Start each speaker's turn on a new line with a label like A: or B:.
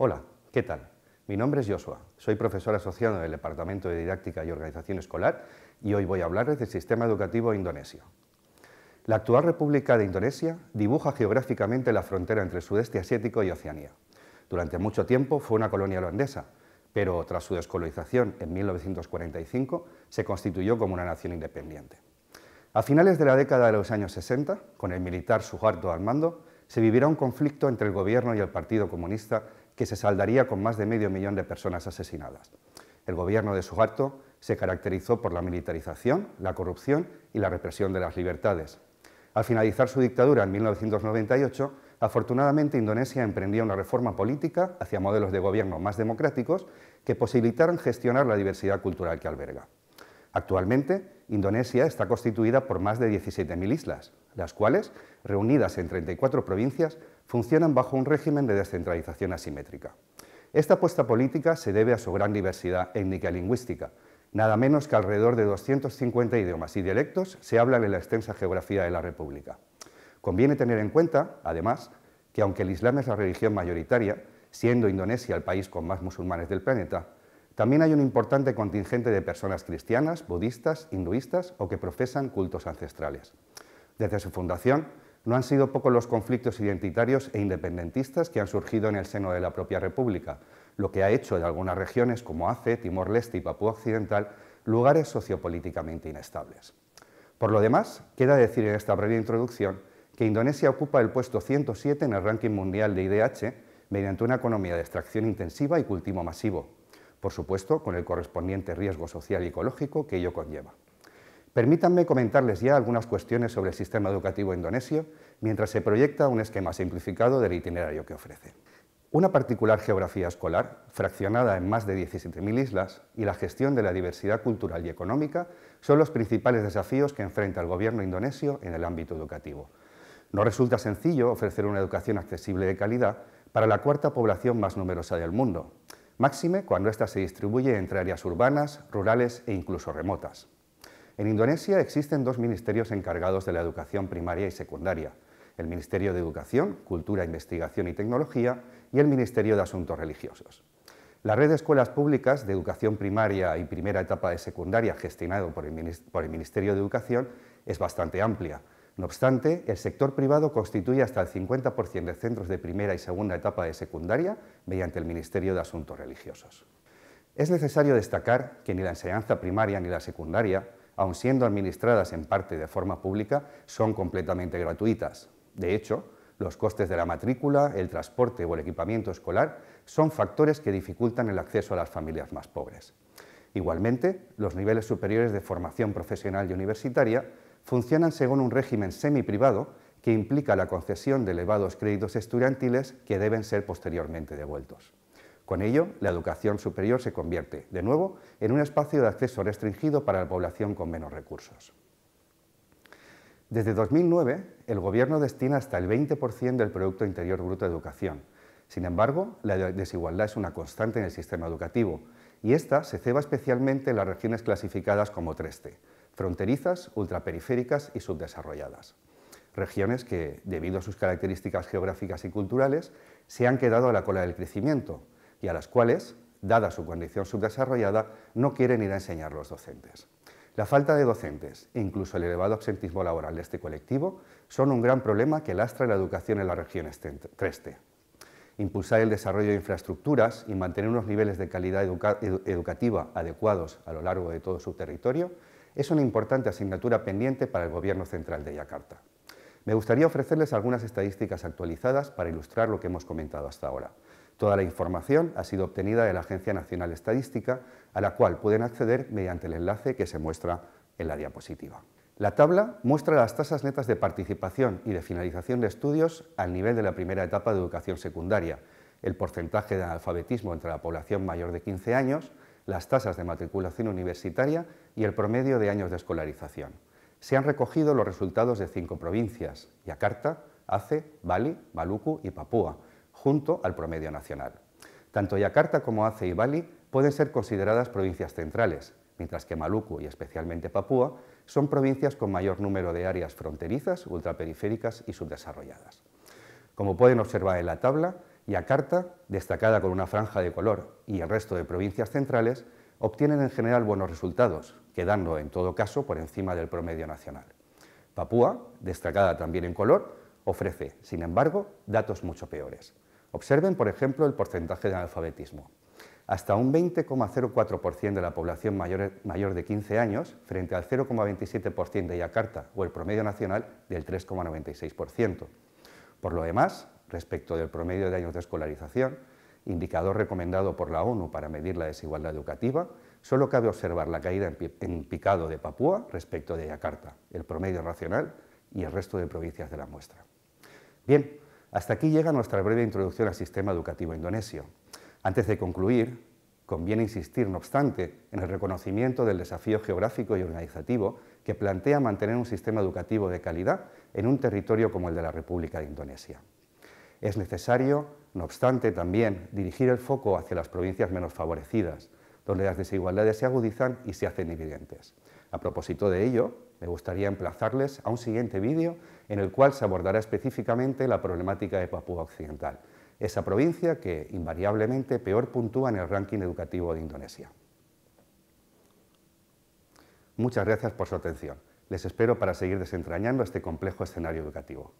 A: Hola, ¿qué tal? Mi nombre es Joshua, soy profesor asociado del Departamento de Didáctica y Organización Escolar y hoy voy a hablarles del sistema educativo indonesio. La actual República de Indonesia dibuja geográficamente la frontera entre sudeste asiático y Oceanía. Durante mucho tiempo fue una colonia holandesa, pero tras su descolonización en 1945 se constituyó como una nación independiente. A finales de la década de los años 60, con el militar Suharto al mando, se vivirá un conflicto entre el gobierno y el Partido Comunista que se saldaría con más de medio millón de personas asesinadas. El gobierno de Suharto se caracterizó por la militarización, la corrupción y la represión de las libertades. Al finalizar su dictadura en 1998, afortunadamente Indonesia emprendió una reforma política hacia modelos de gobierno más democráticos que posibilitaron gestionar la diversidad cultural que alberga. Actualmente, Indonesia está constituida por más de 17.000 islas, las cuales, reunidas en 34 provincias, funcionan bajo un régimen de descentralización asimétrica. Esta apuesta política se debe a su gran diversidad étnica y lingüística. Nada menos que alrededor de 250 idiomas y dialectos se hablan en la extensa geografía de la República. Conviene tener en cuenta, además, que aunque el Islam es la religión mayoritaria, siendo Indonesia el país con más musulmanes del planeta, también hay un importante contingente de personas cristianas, budistas, hinduistas o que profesan cultos ancestrales. Desde su fundación, no han sido pocos los conflictos identitarios e independentistas que han surgido en el seno de la propia República, lo que ha hecho de algunas regiones como Aceh, Timor-Leste y Papúa Occidental lugares sociopolíticamente inestables. Por lo demás, queda decir en esta breve introducción que Indonesia ocupa el puesto 107 en el ranking mundial de IDH mediante una economía de extracción intensiva y cultivo masivo, por supuesto con el correspondiente riesgo social y ecológico que ello conlleva. Permítanme comentarles ya algunas cuestiones sobre el sistema educativo indonesio mientras se proyecta un esquema simplificado del itinerario que ofrece. Una particular geografía escolar, fraccionada en más de 17.000 islas, y la gestión de la diversidad cultural y económica son los principales desafíos que enfrenta el gobierno indonesio en el ámbito educativo. No resulta sencillo ofrecer una educación accesible de calidad para la cuarta población más numerosa del mundo, máxime cuando ésta se distribuye entre áreas urbanas, rurales e incluso remotas. En Indonesia existen dos ministerios encargados de la educación primaria y secundaria, el Ministerio de Educación, Cultura, Investigación y Tecnología y el Ministerio de Asuntos Religiosos. La red de escuelas públicas de educación primaria y primera etapa de secundaria gestionado por el Ministerio de Educación es bastante amplia. No obstante, el sector privado constituye hasta el 50% de centros de primera y segunda etapa de secundaria mediante el Ministerio de Asuntos Religiosos. Es necesario destacar que ni la enseñanza primaria ni la secundaria aun siendo administradas en parte de forma pública, son completamente gratuitas. De hecho, los costes de la matrícula, el transporte o el equipamiento escolar son factores que dificultan el acceso a las familias más pobres. Igualmente, los niveles superiores de formación profesional y universitaria funcionan según un régimen semiprivado que implica la concesión de elevados créditos estudiantiles que deben ser posteriormente devueltos. Con ello, la educación superior se convierte, de nuevo, en un espacio de acceso restringido para la población con menos recursos. Desde 2009, el Gobierno destina hasta el 20% del Producto Interior Bruto a educación. Sin embargo, la desigualdad es una constante en el sistema educativo, y esta se ceba especialmente en las regiones clasificadas como 3T, fronterizas, ultraperiféricas y subdesarrolladas. Regiones que, debido a sus características geográficas y culturales, se han quedado a la cola del crecimiento, y a las cuales, dada su condición subdesarrollada, no quieren ir a enseñar los docentes. La falta de docentes e incluso el elevado absentismo laboral de este colectivo son un gran problema que lastra la educación en la región treste. Impulsar el desarrollo de infraestructuras y mantener unos niveles de calidad educativa adecuados a lo largo de todo su territorio es una importante asignatura pendiente para el Gobierno Central de Yakarta. Me gustaría ofrecerles algunas estadísticas actualizadas para ilustrar lo que hemos comentado hasta ahora. Toda la información ha sido obtenida de la Agencia Nacional Estadística, a la cual pueden acceder mediante el enlace que se muestra en la diapositiva. La tabla muestra las tasas netas de participación y de finalización de estudios al nivel de la primera etapa de educación secundaria, el porcentaje de analfabetismo entre la población mayor de 15 años, las tasas de matriculación universitaria y el promedio de años de escolarización. Se han recogido los resultados de cinco provincias, Yakarta, Ace, Bali, Maluku y Papúa, junto al promedio nacional. Tanto Yakarta como Aceh y Bali pueden ser consideradas provincias centrales, mientras que Maluku y especialmente Papúa son provincias con mayor número de áreas fronterizas, ultraperiféricas y subdesarrolladas. Como pueden observar en la tabla, Yakarta, destacada con una franja de color, y el resto de provincias centrales obtienen en general buenos resultados, quedando en todo caso por encima del promedio nacional. Papúa, destacada también en color, ofrece, sin embargo, datos mucho peores. Observen, por ejemplo, el porcentaje de analfabetismo. Hasta un 20,04% de la población mayor, de 15 años, frente al 0,27% de Yakarta o el promedio nacional del 3,96%. Por lo demás, respecto del promedio de años de escolarización, indicador recomendado por la ONU para medir la desigualdad educativa, solo cabe observar la caída en picado de Papúa respecto de Yakarta, el promedio racional y el resto de provincias de la muestra. Bien, hasta aquí llega nuestra breve introducción al sistema educativo indonesio. Antes de concluir, conviene insistir, no obstante, en el reconocimiento del desafío geográfico y organizativo que plantea mantener un sistema educativo de calidad en un territorio como el de la República de Indonesia. Es necesario, no obstante, también dirigir el foco hacia las provincias menos favorecidas, donde las desigualdades se agudizan y se hacen evidentes. A propósito de ello, me gustaría emplazarles a un siguiente vídeo en el cual se abordará específicamente la problemática de Papúa Occidental, esa provincia que invariablemente peor puntúa en el ranking educativo de Indonesia. Muchas gracias por su atención. Les espero para seguir desentrañando este complejo escenario educativo.